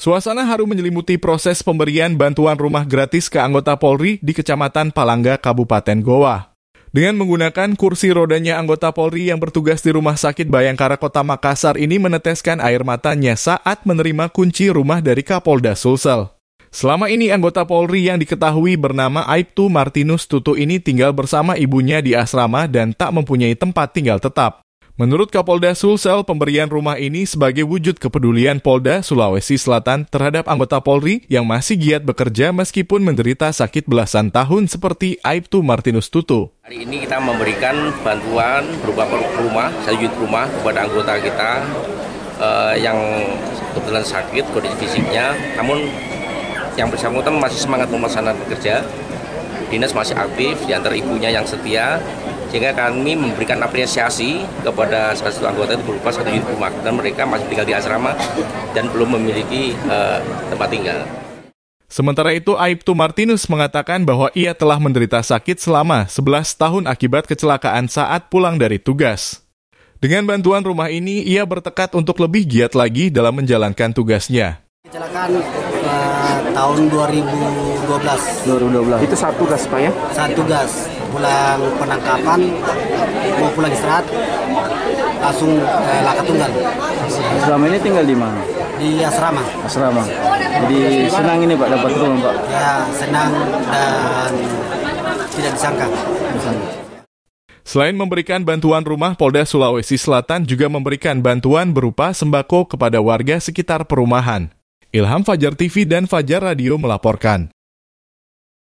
Suasana haru menyelimuti proses pemberian bantuan rumah gratis ke anggota Polri di Kecamatan Palangga, Kabupaten Goa. Dengan menggunakan kursi rodanya anggota Polri yang bertugas di Rumah Sakit Bayangkara Kota Makassar ini meneteskan air matanya saat menerima kunci rumah dari Kapolda Sulsel. Selama ini anggota Polri yang diketahui bernama Aibtu Martinus Tutu ini tinggal bersama ibunya di asrama dan tak mempunyai tempat tinggal tetap. Menurut Kapolda Sulsel, pemberian rumah ini sebagai wujud kepedulian Polda Sulawesi Selatan terhadap anggota Polri yang masih giat bekerja meskipun menderita sakit belasan tahun seperti Aibtu Martinus Tutu. Hari ini kita memberikan bantuan berupa rumah, satu unit rumah kepada anggota kita eh, yang kebetulan sakit kondisi fisiknya, namun yang bersangkutan masih semangat memasangkan bekerja dinas masih aktif di antara ibunya yang setia sehingga kami memberikan apresiasi kepada salah satu anggota itu berupa satu unit rumah dan mereka masih tinggal di asrama dan belum memiliki uh, tempat tinggal. Sementara itu, Aibtu Martinus mengatakan bahwa ia telah menderita sakit selama 11 tahun akibat kecelakaan saat pulang dari tugas. Dengan bantuan rumah ini, ia bertekad untuk lebih giat lagi dalam menjalankan tugasnya. Kecelakaan uh, tahun 2012. 2012. Itu satu gas pak ya? Satu gas. Pulang penangkapan, mau pulang istirahat, langsung eh, laka tunggal. Selama ini tinggal di mana? Di asrama. Asrama. Jadi senang ini pak dapat rumah pak? Ya senang dan tidak disangka. Disangka. Selain memberikan bantuan rumah, Polda Sulawesi Selatan juga memberikan bantuan berupa sembako kepada warga sekitar perumahan. Ilham Fajar TV dan Fajar Radio melaporkan.